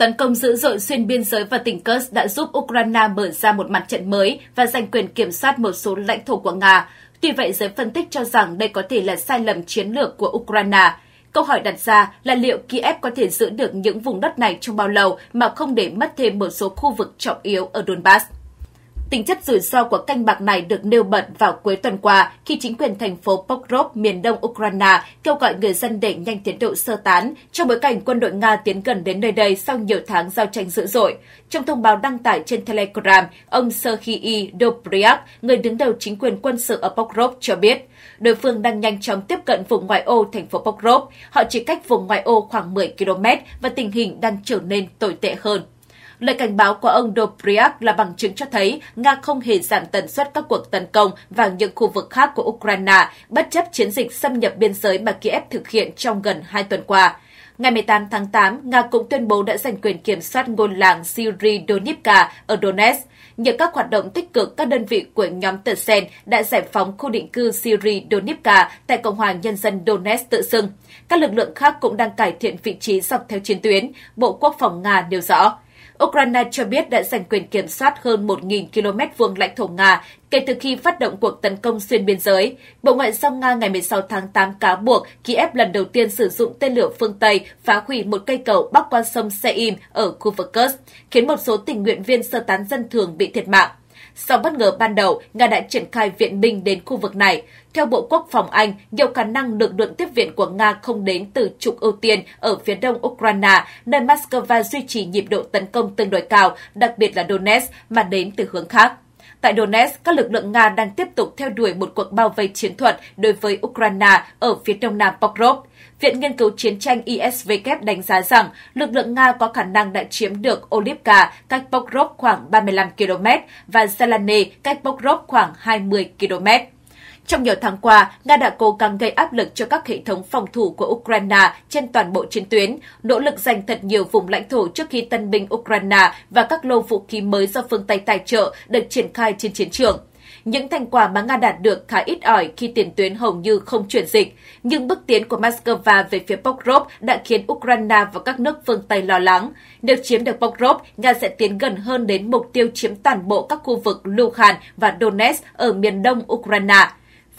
tấn công dữ dội xuyên biên giới vào tỉnh Kursk đã giúp Ukraine mở ra một mặt trận mới và giành quyền kiểm soát một số lãnh thổ của Nga. Tuy vậy, giới phân tích cho rằng đây có thể là sai lầm chiến lược của Ukraine. Câu hỏi đặt ra là liệu Kiev có thể giữ được những vùng đất này trong bao lâu mà không để mất thêm một số khu vực trọng yếu ở Donbass. Tính chất rủi ro của canh bạc này được nêu bật vào cuối tuần qua khi chính quyền thành phố Pokrov, miền đông Ukraine kêu gọi người dân đẩy nhanh tiến độ sơ tán trong bối cảnh quân đội Nga tiến gần đến nơi đây sau nhiều tháng giao tranh dữ dội. Trong thông báo đăng tải trên Telegram, ông Sergei Dobryak, người đứng đầu chính quyền quân sự ở Pokrov cho biết, đối phương đang nhanh chóng tiếp cận vùng ngoại ô thành phố Pokrov. Họ chỉ cách vùng ngoại ô khoảng 10 km và tình hình đang trở nên tồi tệ hơn. Lời cảnh báo của ông Dobryak là bằng chứng cho thấy Nga không hề giảm tần suất các cuộc tấn công vào những khu vực khác của Ukraine, bất chấp chiến dịch xâm nhập biên giới mà Kiev thực hiện trong gần hai tuần qua. Ngày 18 tháng 8, Nga cũng tuyên bố đã giành quyền kiểm soát ngôi làng Syri Donivka ở Donetsk. Nhờ các hoạt động tích cực, các đơn vị của nhóm Tự Sen đã giải phóng khu định cư Syri Donivka tại Cộng hòa Nhân dân Donetsk tự xưng. Các lực lượng khác cũng đang cải thiện vị trí dọc theo chiến tuyến, Bộ Quốc phòng Nga nêu rõ. Ukraine cho biết đã giành quyền kiểm soát hơn 1.000 km vuông lãnh thổ Nga kể từ khi phát động cuộc tấn công xuyên biên giới. Bộ Ngoại giao Nga ngày 16 tháng 8 cáo buộc Kiev lần đầu tiên sử dụng tên lửa phương Tây phá hủy một cây cầu bắc qua sông Seim ở khu vực Kursk, khiến một số tình nguyện viên sơ tán dân thường bị thiệt mạng. Sau bất ngờ ban đầu, Nga đã triển khai viện binh đến khu vực này. Theo Bộ Quốc phòng Anh, nhiều khả năng lực lượng tiếp viện của Nga không đến từ trục ưu tiên ở phía đông Ukraine, nơi Moscow duy trì nhịp độ tấn công tương đối cao, đặc biệt là Donetsk, mà đến từ hướng khác. Tại Donetsk, các lực lượng Nga đang tiếp tục theo đuổi một cuộc bao vây chiến thuật đối với Ukraine ở phía đông nam Pokrov. Viện Nghiên cứu Chiến tranh ISW đánh giá rằng lực lượng Nga có khả năng đã chiếm được Olivka cách Pokrov khoảng 35 km và Zelane cách Pokrov khoảng 20 km. Trong nhiều tháng qua, Nga đã cố gắng gây áp lực cho các hệ thống phòng thủ của Ukraine trên toàn bộ chiến tuyến, nỗ lực giành thật nhiều vùng lãnh thổ trước khi tân binh Ukraine và các lô vũ khí mới do phương Tây tài trợ được triển khai trên chiến trường. Những thành quả mà Nga đạt được khá ít ỏi khi tiền tuyến hầu như không chuyển dịch, nhưng bước tiến của Moscow về phía Pokrov đã khiến Ukraine và các nước phương Tây lo lắng. Nếu chiếm được Pokrov, Nga sẽ tiến gần hơn đến mục tiêu chiếm toàn bộ các khu vực Luhansk và Donetsk ở miền đông Ukraine.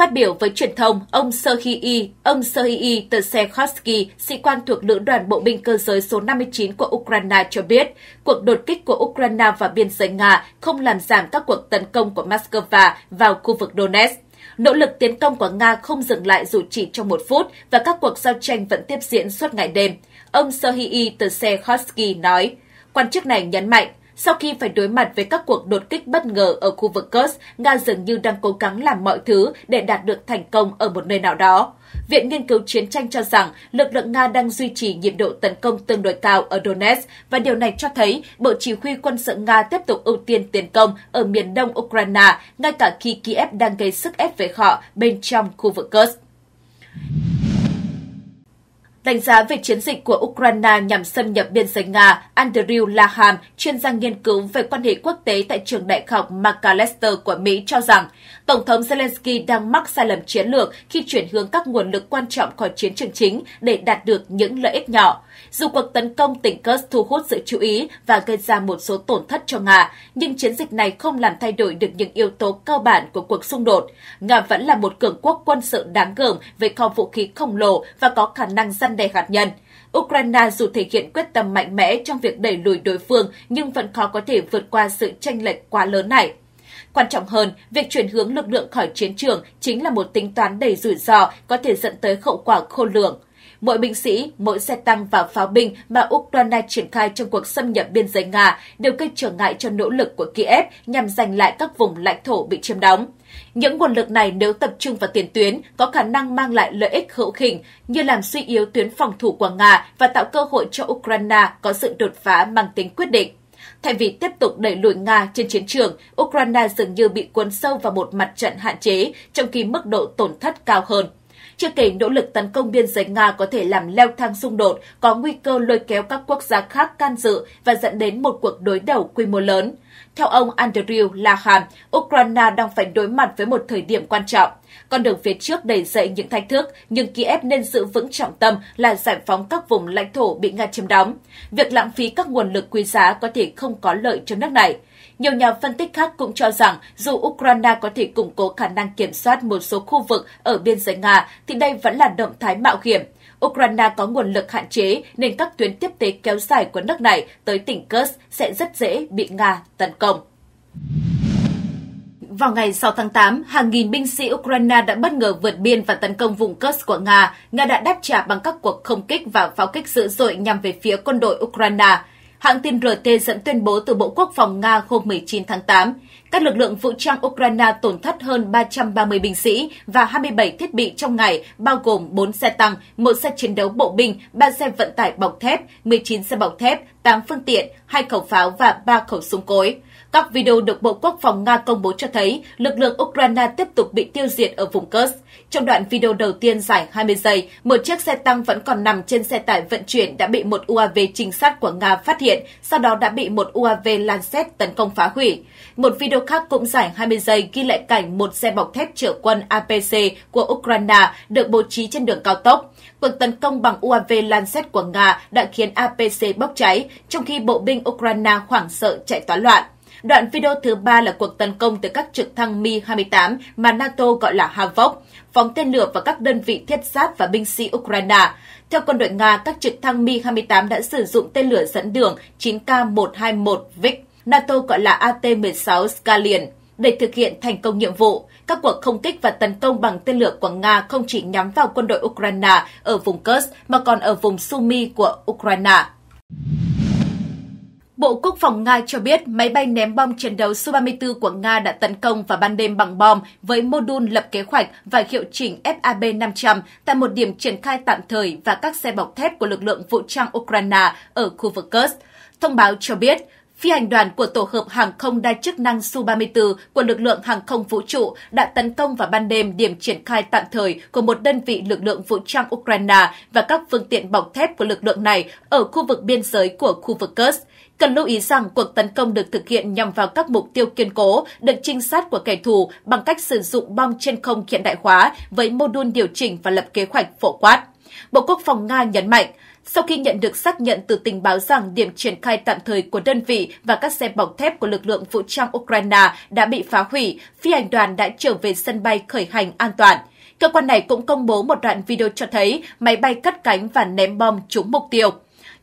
Phát biểu với truyền thông, ông Serhii, ông Serhii Tersekhovsky, sĩ quan thuộc lữ đoàn bộ binh cơ giới số 59 của Ukraine cho biết, cuộc đột kích của Ukraine vào biên giới Nga không làm giảm các cuộc tấn công của Moscow vào khu vực Donetsk. Nỗ lực tiến công của Nga không dừng lại dù chỉ trong một phút và các cuộc giao tranh vẫn tiếp diễn suốt ngày đêm. Ông Serhii Tersekhovsky nói, quan chức này nhấn mạnh sau khi phải đối mặt với các cuộc đột kích bất ngờ ở khu vực Kursk, Nga dường như đang cố gắng làm mọi thứ để đạt được thành công ở một nơi nào đó. Viện Nghiên cứu Chiến tranh cho rằng lực lượng Nga đang duy trì nhịp độ tấn công tương đối cao ở Donetsk và điều này cho thấy Bộ Chỉ huy quân sự Nga tiếp tục ưu tiên tiến công ở miền đông Ukraine ngay cả khi Kiev đang gây sức ép với họ bên trong khu vực Kursk. Đánh giá về chiến dịch của Ukraine nhằm xâm nhập biên giới Nga, Andrew Laham, chuyên gia nghiên cứu về quan hệ quốc tế tại trường đại học McAllister của Mỹ cho rằng, Tổng thống Zelensky đang mắc sai lầm chiến lược khi chuyển hướng các nguồn lực quan trọng khỏi chiến trường chính để đạt được những lợi ích nhỏ. Dù cuộc tấn công tỉnh Kursk thu hút sự chú ý và gây ra một số tổn thất cho Nga, nhưng chiến dịch này không làm thay đổi được những yếu tố cơ bản của cuộc xung đột. Nga vẫn là một cường quốc quân sự đáng gờm với kho vũ khí khổng lồ và có khả năng săn đe hạt nhân. Ukraine dù thể hiện quyết tâm mạnh mẽ trong việc đẩy lùi đối phương nhưng vẫn khó có thể vượt qua sự tranh lệch quá lớn này. Quan trọng hơn, việc chuyển hướng lực lượng khỏi chiến trường chính là một tính toán đầy rủi ro có thể dẫn tới hậu quả khôn lường mỗi binh sĩ, mỗi xe tăng và pháo binh mà Ukraine triển khai trong cuộc xâm nhập biên giới Nga đều gây trở ngại cho nỗ lực của Kiev nhằm giành lại các vùng lãnh thổ bị chiếm đóng. Những nguồn lực này nếu tập trung vào tiền tuyến có khả năng mang lại lợi ích hữu hình như làm suy yếu tuyến phòng thủ của Nga và tạo cơ hội cho Ukraine có sự đột phá mang tính quyết định. Thay vì tiếp tục đẩy lùi Nga trên chiến trường, Ukraine dường như bị cuốn sâu vào một mặt trận hạn chế, trong khi mức độ tổn thất cao hơn. Chưa kể nỗ lực tấn công biên giới Nga có thể làm leo thang xung đột, có nguy cơ lôi kéo các quốc gia khác can dự và dẫn đến một cuộc đối đầu quy mô lớn. Theo ông Andrew Lahan, Ukraine đang phải đối mặt với một thời điểm quan trọng. Con đường phía trước đầy dậy những thách thức, nhưng Kiev nên giữ vững trọng tâm là giải phóng các vùng lãnh thổ bị Nga chiếm đóng. Việc lãng phí các nguồn lực quý giá có thể không có lợi cho nước này. Nhiều nhà phân tích khác cũng cho rằng dù Ukraine có thể củng cố khả năng kiểm soát một số khu vực ở biên giới Nga, thì đây vẫn là động thái mạo hiểm. Ukraine có nguồn lực hạn chế nên các tuyến tiếp tế kéo dài của nước này tới tỉnh Kursk sẽ rất dễ bị Nga tấn công. Vào ngày 6 tháng 8, hàng nghìn binh sĩ Ukraine đã bất ngờ vượt biên và tấn công vùng Kursk của Nga. Nga đã đáp trả bằng các cuộc không kích và pháo kích dữ dội nhằm về phía quân đội Ukraine. Hãng tin RT dẫn tuyên bố từ Bộ Quốc phòng Nga hôm 19 tháng 8, các lực lượng vũ trang Ukraine tổn thất hơn 330 binh sĩ và 27 thiết bị trong ngày, bao gồm 4 xe tăng, 1 xe chiến đấu bộ binh, 3 xe vận tải bọc thép, 19 xe bọc thép, 8 phương tiện, 2 khẩu pháo và 3 khẩu súng cối. Các video được Bộ Quốc phòng Nga công bố cho thấy lực lượng Ukraine tiếp tục bị tiêu diệt ở vùng Kursk. Trong đoạn video đầu tiên dài 20 giây, một chiếc xe tăng vẫn còn nằm trên xe tải vận chuyển đã bị một UAV trinh sát của Nga phát hiện, sau đó đã bị một UAV Lancet tấn công phá hủy. Một video khác cũng dài 20 giây ghi lại cảnh một xe bọc thép chở quân APC của Ukraine được bố trí trên đường cao tốc. Cuộc tấn công bằng UAV Lancet của Nga đã khiến APC bốc cháy, trong khi bộ binh Ukraine hoảng sợ chạy toán loạn. Đoạn video thứ ba là cuộc tấn công từ các trực thăng Mi-28 mà NATO gọi là Havok, phóng tên lửa vào các đơn vị thiết giáp và binh sĩ Ukraine. Theo quân đội Nga, các trực thăng Mi-28 đã sử dụng tên lửa dẫn đường 9K121 Vik, NATO gọi là AT-16 Scallion để thực hiện thành công nhiệm vụ. Các cuộc không kích và tấn công bằng tên lửa của Nga không chỉ nhắm vào quân đội Ukraine ở vùng Kursk mà còn ở vùng Sumy của Ukraine. Bộ Quốc phòng Nga cho biết máy bay ném bom chiến đấu Su-34 của Nga đã tấn công vào ban đêm bằng bom với mô đun lập kế hoạch và hiệu chỉnh FAB-500 tại một điểm triển khai tạm thời và các xe bọc thép của lực lượng vũ trang Ukraine ở khu vực Kursk. Thông báo cho biết, phi hành đoàn của tổ hợp hàng không đa chức năng Su-34 của lực lượng hàng không vũ trụ đã tấn công vào ban đêm điểm triển khai tạm thời của một đơn vị lực lượng vũ trang Ukraine và các phương tiện bọc thép của lực lượng này ở khu vực biên giới của khu vực Kursk. Cần lưu ý rằng cuộc tấn công được thực hiện nhằm vào các mục tiêu kiên cố được trinh sát của kẻ thù bằng cách sử dụng bom trên không hiện đại hóa với mô đun điều chỉnh và lập kế hoạch phổ quát. Bộ Quốc phòng Nga nhấn mạnh, sau khi nhận được xác nhận từ tình báo rằng điểm triển khai tạm thời của đơn vị và các xe bọc thép của lực lượng vũ trang Ukraine đã bị phá hủy, phi hành đoàn đã trở về sân bay khởi hành an toàn. Cơ quan này cũng công bố một đoạn video cho thấy máy bay cắt cánh và ném bom trúng mục tiêu.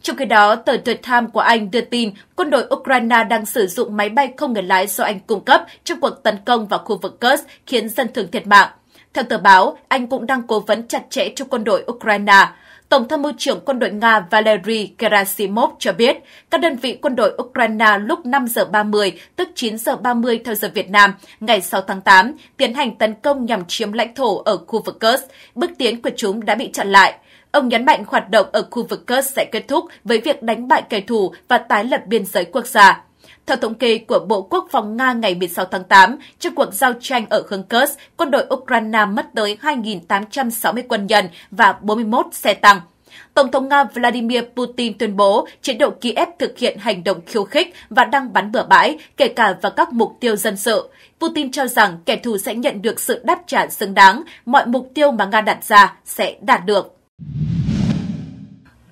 Trong khi đó, tờ The Times của Anh đưa tin quân đội Ukraine đang sử dụng máy bay không người lái do Anh cung cấp trong cuộc tấn công vào khu vực Kursk khiến dân thường thiệt mạng. Theo tờ báo, Anh cũng đang cố vấn chặt chẽ cho quân đội Ukraine. Tổng tham mưu trưởng quân đội Nga Valery Gerasimov cho biết, các đơn vị quân đội Ukraine lúc 5 giờ 30, tức 9 giờ 30 theo giờ Việt Nam, ngày 6 tháng 8, tiến hành tấn công nhằm chiếm lãnh thổ ở khu vực Kursk. Bước tiến của chúng đã bị chặn lại. Ông nhấn mạnh hoạt động ở khu vực Kursk sẽ kết thúc với việc đánh bại kẻ thù và tái lập biên giới quốc gia. Theo thống kê của Bộ Quốc phòng Nga ngày 16 tháng 8, trong cuộc giao tranh ở Kherson, quân đội Ukraine mất tới 2.860 quân nhân và 41 xe tăng. Tổng thống Nga Vladimir Putin tuyên bố chế độ Kiev thực hiện hành động khiêu khích và đang bắn bừa bãi, kể cả vào các mục tiêu dân sự. Putin cho rằng kẻ thù sẽ nhận được sự đáp trả xứng đáng, mọi mục tiêu mà Nga đặt ra sẽ đạt được.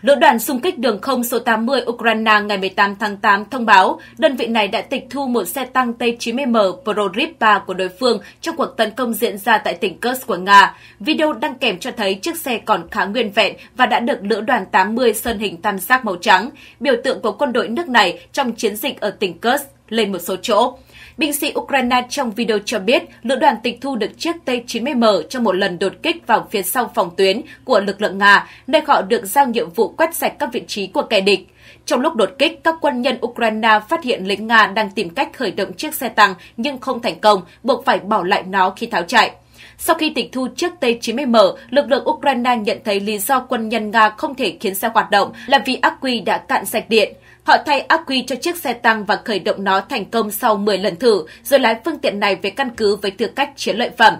Lữ đoàn xung kích đường không số 80 Ukraine ngày 18 tháng 8 thông báo đơn vị này đã tịch thu một xe tăng T-90M Prorippa của đối phương trong cuộc tấn công diễn ra tại tỉnh Kursk của Nga. Video đăng kèm cho thấy chiếc xe còn khá nguyên vẹn và đã được lữ đoàn 80 sơn hình tam giác màu trắng, biểu tượng của quân đội nước này trong chiến dịch ở tỉnh Kursk lên một số chỗ. Binh sĩ Ukraine trong video cho biết lữ đoàn tịch thu được chiếc T-90M trong một lần đột kích vào phía sau phòng tuyến của lực lượng Nga, nơi họ được giao nhiệm vụ quét sạch các vị trí của kẻ địch. Trong lúc đột kích, các quân nhân Ukraine phát hiện lính Nga đang tìm cách khởi động chiếc xe tăng nhưng không thành công, buộc phải bỏ lại nó khi tháo chạy. Sau khi tịch thu chiếc T-90M, lực lượng Ukraine nhận thấy lý do quân nhân Nga không thể khiến xe hoạt động là vì ác quy đã cạn sạch điện. Họ thay ác quy cho chiếc xe tăng và khởi động nó thành công sau 10 lần thử, rồi lái phương tiện này về căn cứ với tư cách chiến lợi phẩm.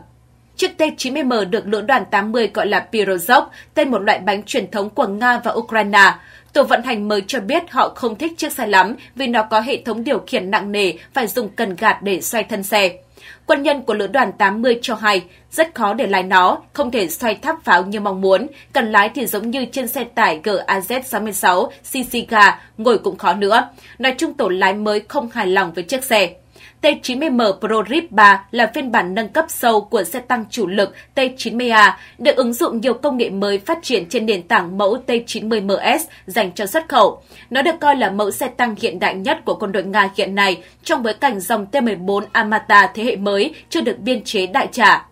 Chiếc T-90M được lữ đoàn 80 gọi là Pirozov, tên một loại bánh truyền thống của Nga và Ukraine. Tổ vận hành mới cho biết họ không thích chiếc xe lắm vì nó có hệ thống điều khiển nặng nề, phải dùng cần gạt để xoay thân xe. Quân nhân của lữ đoàn 80 cho hay, rất khó để lái nó, không thể xoay tháp pháo như mong muốn, cần lái thì giống như trên xe tải GAZ-66 Sisiga, ngồi cũng khó nữa. Nói chung tổ lái mới không hài lòng với chiếc xe. T90M ProRip 3 là phiên bản nâng cấp sâu của xe tăng chủ lực T90A, được ứng dụng nhiều công nghệ mới phát triển trên nền tảng mẫu T90MS dành cho xuất khẩu. Nó được coi là mẫu xe tăng hiện đại nhất của quân đội Nga hiện nay trong bối cảnh dòng T-14 Amata thế hệ mới chưa được biên chế đại trả.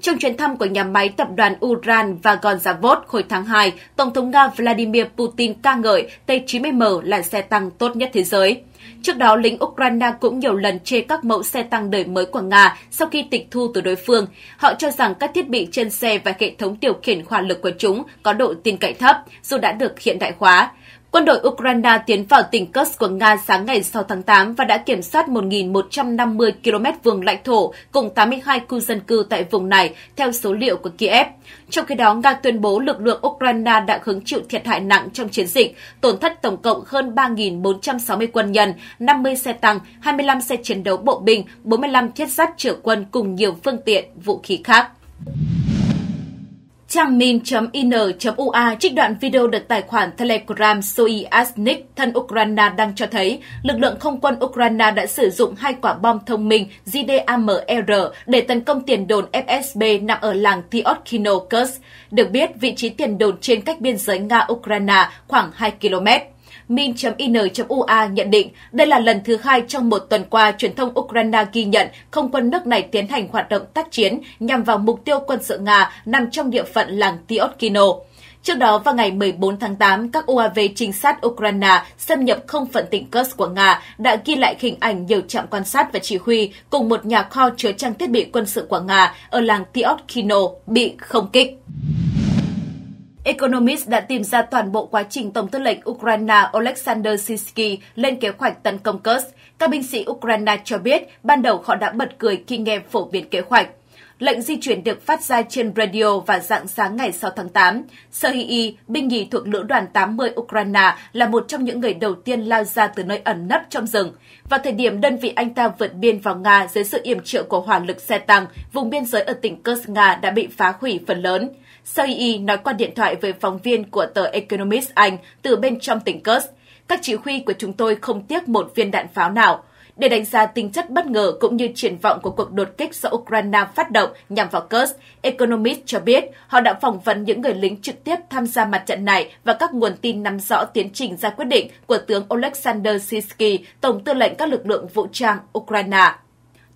Trong chuyến thăm của nhà máy tập đoàn Uran và Gonzavod hồi tháng 2, Tổng thống Nga Vladimir Putin ca ngợi T-90M là xe tăng tốt nhất thế giới. Trước đó, lính Ukraine cũng nhiều lần chê các mẫu xe tăng đời mới của Nga sau khi tịch thu từ đối phương. Họ cho rằng các thiết bị trên xe và hệ thống điều khiển hỏa lực của chúng có độ tin cậy thấp, dù đã được hiện đại hóa. Quân đội Ukraine tiến vào tỉnh Kursk của Nga sáng ngày 6 tháng 8 và đã kiểm soát 1.150 km vuông lãnh thổ cùng 82 khu dân cư tại vùng này, theo số liệu của Kiev. Trong khi đó, Nga tuyên bố lực lượng Ukraine đã hứng chịu thiệt hại nặng trong chiến dịch, tổn thất tổng cộng hơn 3.460 quân nhân, 50 xe tăng, 25 xe chiến đấu bộ binh, 45 thiết giáp chở quân cùng nhiều phương tiện, vũ khí khác. Trang min.in.ua trích đoạn video được tài khoản Telegram Soi Asnik thân Ukraine đang cho thấy lực lượng không quân Ukraine đã sử dụng hai quả bom thông minh Gdamr e để tấn công tiền đồn FSB nằm ở làng Tiotkino Kursk. Được biết, vị trí tiền đồn trên cách biên giới Nga-Ukraine khoảng 2 km min.in.ua nhận định đây là lần thứ hai trong một tuần qua truyền thông Ukraine ghi nhận không quân nước này tiến hành hoạt động tác chiến nhằm vào mục tiêu quân sự Nga nằm trong địa phận làng Tiotkino. Trước đó, vào ngày 14 tháng 8, các UAV trinh sát Ukraine xâm nhập không phận tỉnh Kursk của Nga đã ghi lại hình ảnh nhiều trạm quan sát và chỉ huy cùng một nhà kho chứa trang thiết bị quân sự của Nga ở làng Tiotkino bị không kích. Economist đã tìm ra toàn bộ quá trình Tổng tư lệnh Ukraine Oleksandr Sisky lên kế hoạch tấn công Kursk. Các binh sĩ Ukraine cho biết ban đầu họ đã bật cười khi nghe phổ biến kế hoạch. Lệnh di chuyển được phát ra trên radio vào dạng sáng ngày 6 tháng 8. Serhii, binh nhì thuộc lữ đoàn 80 Ukraine, là một trong những người đầu tiên lao ra từ nơi ẩn nấp trong rừng. Vào thời điểm đơn vị anh ta vượt biên vào Nga dưới sự yểm trợ của hỏa lực xe tăng, vùng biên giới ở tỉnh Kursk Nga đã bị phá hủy phần lớn. Saui nói qua điện thoại với phóng viên của tờ Economist Anh từ bên trong tỉnh Kurs. Các chỉ huy của chúng tôi không tiếc một viên đạn pháo nào. Để đánh giá tính chất bất ngờ cũng như triển vọng của cuộc đột kích do Ukraine phát động nhằm vào Kurs. Economist cho biết họ đã phỏng vấn những người lính trực tiếp tham gia mặt trận này và các nguồn tin nắm rõ tiến trình ra quyết định của tướng Oleksandr Sisky, Tổng tư lệnh các lực lượng vũ trang Ukraine.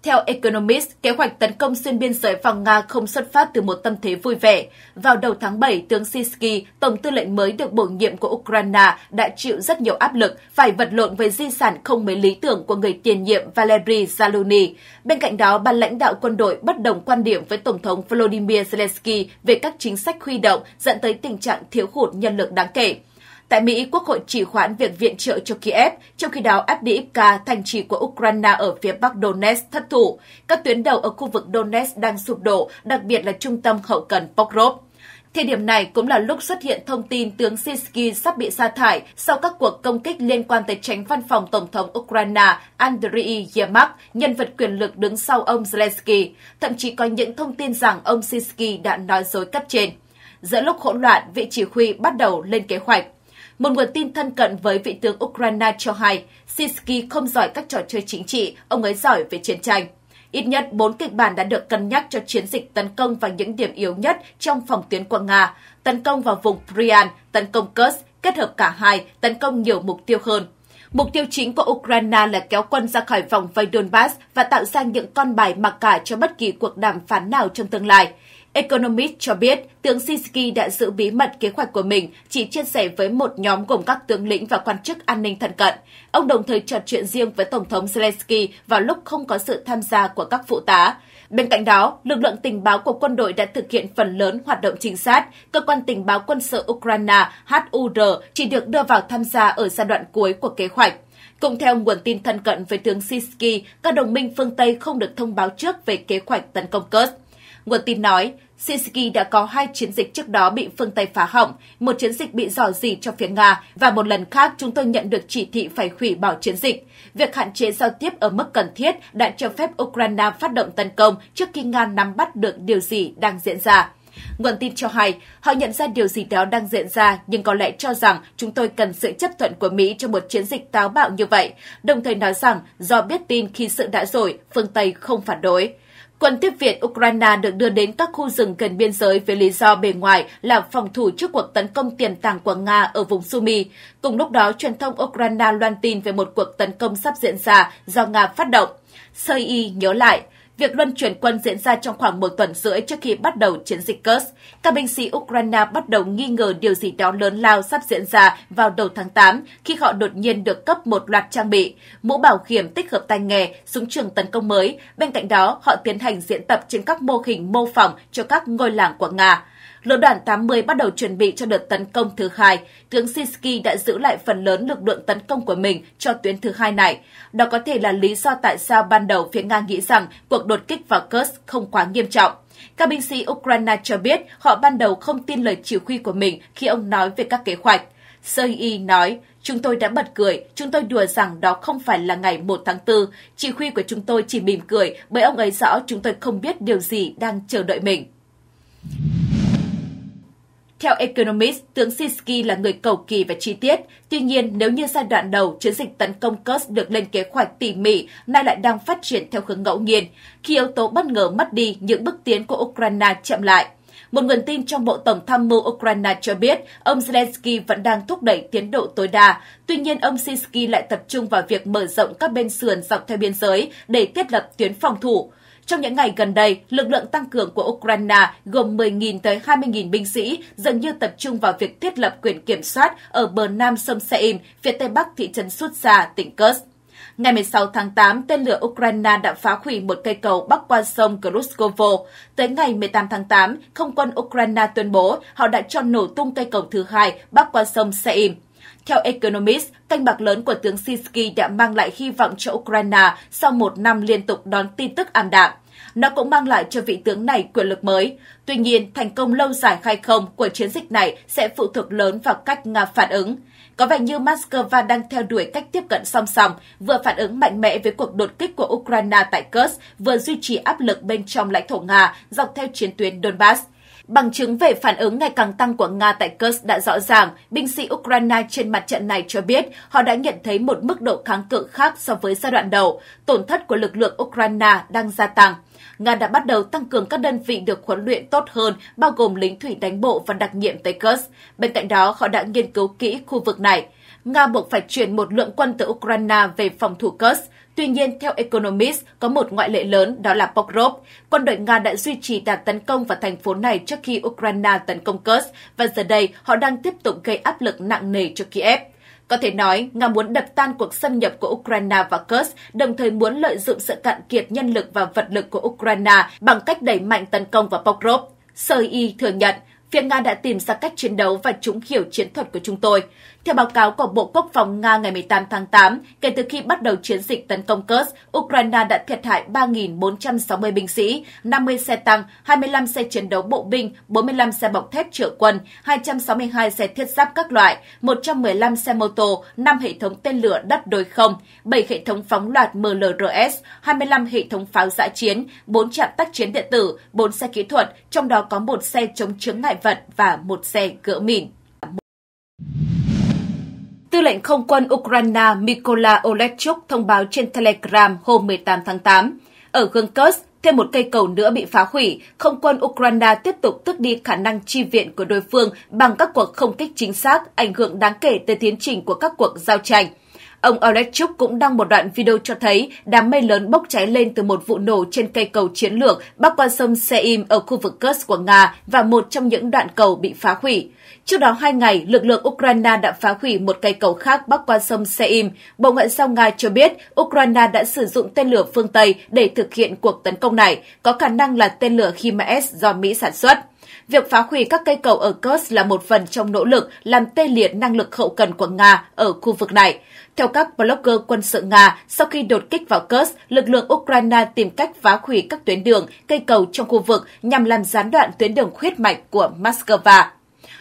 Theo Economist, kế hoạch tấn công xuyên biên giới vào Nga không xuất phát từ một tâm thế vui vẻ. Vào đầu tháng 7, tướng Sisky, tổng tư lệnh mới được bổ nhiệm của Ukraine, đã chịu rất nhiều áp lực, phải vật lộn với di sản không mấy lý tưởng của người tiền nhiệm Valery Zaluni. Bên cạnh đó, ban lãnh đạo quân đội bất đồng quan điểm với Tổng thống Volodymyr Zelensky về các chính sách huy động dẫn tới tình trạng thiếu hụt nhân lực đáng kể. Tại Mỹ, Quốc hội chỉ hoãn việc viện trợ cho Kiev, trong khi đó Avdiivka, thành trì của Ukraine ở phía bắc Donetsk thất thủ. Các tuyến đầu ở khu vực Donetsk đang sụp đổ, đặc biệt là trung tâm hậu cần Pokrov. Thời điểm này cũng là lúc xuất hiện thông tin tướng Sinsky sắp bị sa thải sau các cuộc công kích liên quan tới tránh văn phòng Tổng thống Ukraine Andriy Yermak, nhân vật quyền lực đứng sau ông Zelensky. Thậm chí có những thông tin rằng ông Sinsky đã nói dối cấp trên. Giữa lúc hỗn loạn, vị chỉ huy bắt đầu lên kế hoạch. Một nguồn tin thân cận với vị tướng Ukraine cho hay, Sinsky không giỏi các trò chơi chính trị, ông ấy giỏi về chiến tranh. Ít nhất 4 kịch bản đã được cân nhắc cho chiến dịch tấn công vào những điểm yếu nhất trong phòng tuyến của Nga, tấn công vào vùng Bryan, tấn công Kursk, kết hợp cả hai, tấn công nhiều mục tiêu hơn. Mục tiêu chính của Ukraine là kéo quân ra khỏi vòng vây Donbass và tạo ra những con bài mặc cả cho bất kỳ cuộc đàm phán nào trong tương lai. Economist cho biết tướng Sisky đã giữ bí mật kế hoạch của mình, chỉ chia sẻ với một nhóm gồm các tướng lĩnh và quan chức an ninh thân cận. Ông đồng thời trò chuyện riêng với Tổng thống Zelensky vào lúc không có sự tham gia của các phụ tá. Bên cạnh đó, lực lượng tình báo của quân đội đã thực hiện phần lớn hoạt động trinh sát. Cơ quan tình báo quân sự Ukraine HUR chỉ được đưa vào tham gia ở giai đoạn cuối của kế hoạch. Cũng theo nguồn tin thân cận với tướng Sisky, các đồng minh phương Tây không được thông báo trước về kế hoạch tấn công Kursk. Nguồn tin nói, Sinsky đã có hai chiến dịch trước đó bị phương Tây phá hỏng, một chiến dịch bị dò dỉ cho phía Nga và một lần khác chúng tôi nhận được chỉ thị phải hủy bỏ chiến dịch. Việc hạn chế giao tiếp ở mức cần thiết đã cho phép Ukraine phát động tấn công trước khi Nga nắm bắt được điều gì đang diễn ra. Nguồn tin cho hay, họ nhận ra điều gì đó đang diễn ra nhưng có lẽ cho rằng chúng tôi cần sự chấp thuận của Mỹ cho một chiến dịch táo bạo như vậy, đồng thời nói rằng do biết tin khi sự đã rồi, phương Tây không phản đối. Quân tiếp viện Ukraine được đưa đến các khu rừng gần biên giới với lý do bề ngoài là phòng thủ trước cuộc tấn công tiềm tàng của Nga ở vùng Sumy. Cùng lúc đó, truyền thông Ukraine loan tin về một cuộc tấn công sắp diễn ra do Nga phát động. Sơ y nhớ lại, Việc luân chuyển quân diễn ra trong khoảng một tuần rưỡi trước khi bắt đầu chiến dịch Kursk. Các binh sĩ Ukraine bắt đầu nghi ngờ điều gì đó lớn lao sắp diễn ra vào đầu tháng 8 khi họ đột nhiên được cấp một loạt trang bị, mũ bảo hiểm tích hợp tai nghề, súng trường tấn công mới. Bên cạnh đó, họ tiến hành diễn tập trên các mô hình mô phỏng cho các ngôi làng của Nga lữ đoàn 80 bắt đầu chuẩn bị cho đợt tấn công thứ hai. Tướng Siski đã giữ lại phần lớn lực lượng tấn công của mình cho tuyến thứ hai này. Đó có thể là lý do tại sao ban đầu phía Nga nghĩ rằng cuộc đột kích vào Kursk không quá nghiêm trọng. Các binh sĩ Ukraine cho biết họ ban đầu không tin lời chỉ huy của mình khi ông nói về các kế hoạch. Sergei nói, chúng tôi đã bật cười, chúng tôi đùa rằng đó không phải là ngày 1 tháng 4. Chỉ huy của chúng tôi chỉ mỉm cười bởi ông ấy rõ chúng tôi không biết điều gì đang chờ đợi mình. Theo Economist, tướng Sisky là người cầu kỳ và chi tiết. Tuy nhiên, nếu như giai đoạn đầu chiến dịch tấn công Kursk được lên kế hoạch tỉ mỉ, nay lại đang phát triển theo hướng ngẫu nhiên. Khi yếu tố bất ngờ mất đi, những bước tiến của Ukraine chậm lại. Một nguồn tin trong Bộ Tổng tham mưu Ukraine cho biết ông Zelensky vẫn đang thúc đẩy tiến độ tối đa. Tuy nhiên, ông Sisky lại tập trung vào việc mở rộng các bên sườn dọc theo biên giới để thiết lập tuyến phòng thủ. Trong những ngày gần đây, lực lượng tăng cường của Ukraine gồm 10.000 tới 20.000 binh sĩ dường như tập trung vào việc thiết lập quyền kiểm soát ở bờ nam sông Seim, phía tây bắc thị trấn Sutsa, tỉnh Kursk. Ngày 16 tháng 8, tên lửa Ukraine đã phá hủy một cây cầu bắc qua sông Kruskovo. Tới ngày 18 tháng 8, không quân Ukraine tuyên bố họ đã cho nổ tung cây cầu thứ hai bắc qua sông Seim. Theo Economist, canh bạc lớn của tướng Sisky đã mang lại hy vọng cho Ukraine sau một năm liên tục đón tin tức ảm đạm. Nó cũng mang lại cho vị tướng này quyền lực mới. Tuy nhiên, thành công lâu dài hay không của chiến dịch này sẽ phụ thuộc lớn vào cách Nga phản ứng. Có vẻ như Moscow đang theo đuổi cách tiếp cận song song, vừa phản ứng mạnh mẽ với cuộc đột kích của Ukraine tại Kursk, vừa duy trì áp lực bên trong lãnh thổ Nga dọc theo chiến tuyến Donbass. Bằng chứng về phản ứng ngày càng tăng của Nga tại Kursk đã rõ ràng, binh sĩ Ukraine trên mặt trận này cho biết họ đã nhận thấy một mức độ kháng cự khác so với giai đoạn đầu. Tổn thất của lực lượng Ukraine đang gia tăng. Nga đã bắt đầu tăng cường các đơn vị được huấn luyện tốt hơn, bao gồm lính thủy đánh bộ và đặc nhiệm tới Kursk. Bên cạnh đó, họ đã nghiên cứu kỹ khu vực này. Nga buộc phải chuyển một lượng quân từ Ukraine về phòng thủ Kursk. Tuy nhiên, theo Economist, có một ngoại lệ lớn đó là Pokrov. Quân đội Nga đã duy trì đà tấn công vào thành phố này trước khi Ukraine tấn công Kursk và giờ đây họ đang tiếp tục gây áp lực nặng nề cho Kiev. Có thể nói, Nga muốn đập tan cuộc xâm nhập của Ukraine và Kurs đồng thời muốn lợi dụng sự cạn kiệt nhân lực và vật lực của Ukraine bằng cách đẩy mạnh tấn công vào Pokrov. Sơ Y thừa nhận, phía Nga đã tìm ra cách chiến đấu và chúng hiểu chiến thuật của chúng tôi. Theo báo cáo của Bộ Quốc phòng Nga ngày 18 tháng 8, kể từ khi bắt đầu chiến dịch tấn công Kursk, Ukraine đã thiệt hại 3.460 binh sĩ, 50 xe tăng, 25 xe chiến đấu bộ binh, 45 xe bọc thép chữa quân, 262 xe thiết giáp các loại, 115 xe mô tô, 5 hệ thống tên lửa đất đối không, 7 hệ thống phóng loạt MLRS, 25 hệ thống pháo giã chiến, 4 trạm tác chiến điện tử, 4 xe kỹ thuật, trong đó có một xe chống chướng ngại vật và một xe gỡ mìn. Tư lệnh không quân Ukraine Mykola Olechuk thông báo trên Telegram hôm 18 tháng 8. Ở gương Kursk, thêm một cây cầu nữa bị phá hủy, không quân Ukraine tiếp tục tước đi khả năng chi viện của đối phương bằng các cuộc không kích chính xác, ảnh hưởng đáng kể tới tiến trình của các cuộc giao tranh. Ông Olechuk cũng đăng một đoạn video cho thấy đám mây lớn bốc cháy lên từ một vụ nổ trên cây cầu chiến lược bắc qua sông Seim ở khu vực Kursk của Nga và một trong những đoạn cầu bị phá hủy. Trước đó hai ngày, lực lượng Ukraine đã phá hủy một cây cầu khác bắc qua sông Seim. Bộ Ngoại giao Nga cho biết Ukraine đã sử dụng tên lửa phương Tây để thực hiện cuộc tấn công này, có khả năng là tên lửa HIMARS do Mỹ sản xuất. Việc phá hủy các cây cầu ở Kursk là một phần trong nỗ lực làm tê liệt năng lực hậu cần của Nga ở khu vực này. Theo các blogger quân sự Nga, sau khi đột kích vào Kursk, lực lượng Ukraine tìm cách phá hủy các tuyến đường, cây cầu trong khu vực nhằm làm gián đoạn tuyến đường huyết mạch của Moscow.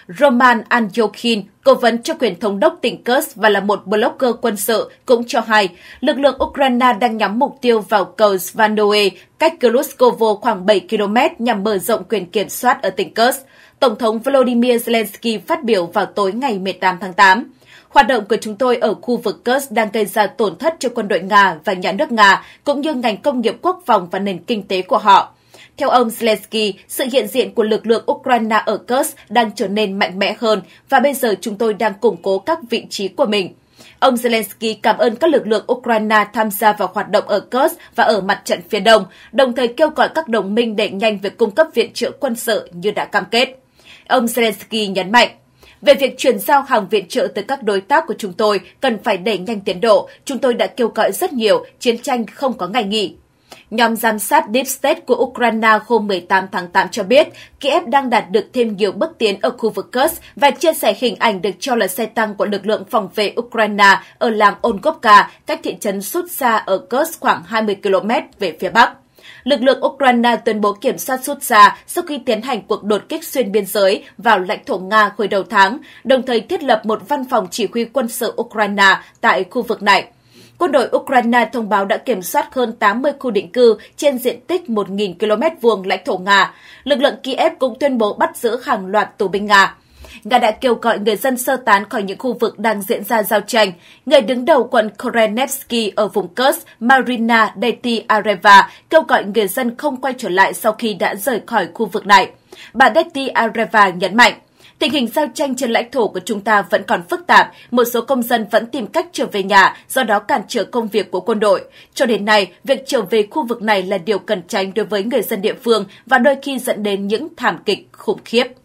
Roman Andyokin, cố vấn cho quyền thống đốc tỉnh Kursk và là một blogger quân sự, cũng cho hay lực lượng Ukraine đang nhắm mục tiêu vào cầu Svanoe, cách Kluskovo khoảng 7 km nhằm mở rộng quyền kiểm soát ở tỉnh Kursk. Tổng thống Volodymyr Zelensky phát biểu vào tối ngày 18 tháng 8. Hoạt động của chúng tôi ở khu vực Kursk đang gây ra tổn thất cho quân đội Nga và nhà nước Nga, cũng như ngành công nghiệp quốc phòng và nền kinh tế của họ. Theo ông Zelensky, sự hiện diện của lực lượng Ukraine ở Kursk đang trở nên mạnh mẽ hơn và bây giờ chúng tôi đang củng cố các vị trí của mình. Ông Zelensky cảm ơn các lực lượng Ukraine tham gia vào hoạt động ở Kursk và ở mặt trận phía đông, đồng thời kêu gọi các đồng minh đẩy nhanh việc cung cấp viện trợ quân sự như đã cam kết. Ông Zelensky nhấn mạnh, về việc chuyển giao hàng viện trợ tới các đối tác của chúng tôi cần phải đẩy nhanh tiến độ, chúng tôi đã kêu gọi rất nhiều, chiến tranh không có ngày nghỉ. Nhóm giám sát Deep State của Ukraine hôm 18 tháng 8 cho biết Kiev đang đạt được thêm nhiều bước tiến ở khu vực Kursk và chia sẻ hình ảnh được cho là xe tăng của lực lượng phòng vệ Ukraine ở làng Onkovka, cách thị trấn Sutsa ở Kursk khoảng 20 km về phía bắc. Lực lượng Ukraine tuyên bố kiểm soát Sutsa sau khi tiến hành cuộc đột kích xuyên biên giới vào lãnh thổ Nga hồi đầu tháng, đồng thời thiết lập một văn phòng chỉ huy quân sự Ukraine tại khu vực này. Quân đội Ukraine thông báo đã kiểm soát hơn 80 khu định cư trên diện tích 1.000 km vuông lãnh thổ Nga. Lực lượng Kiev cũng tuyên bố bắt giữ hàng loạt tù binh Nga. Nga đã kêu gọi người dân sơ tán khỏi những khu vực đang diễn ra giao tranh. Người đứng đầu quận Korenevsky ở vùng Kursk, Marina Deti Areva, kêu gọi người dân không quay trở lại sau khi đã rời khỏi khu vực này. Bà Deti Areva nhấn mạnh, Tình hình giao tranh trên lãnh thổ của chúng ta vẫn còn phức tạp, một số công dân vẫn tìm cách trở về nhà, do đó cản trở công việc của quân đội. Cho đến nay, việc trở về khu vực này là điều cần tránh đối với người dân địa phương và đôi khi dẫn đến những thảm kịch khủng khiếp.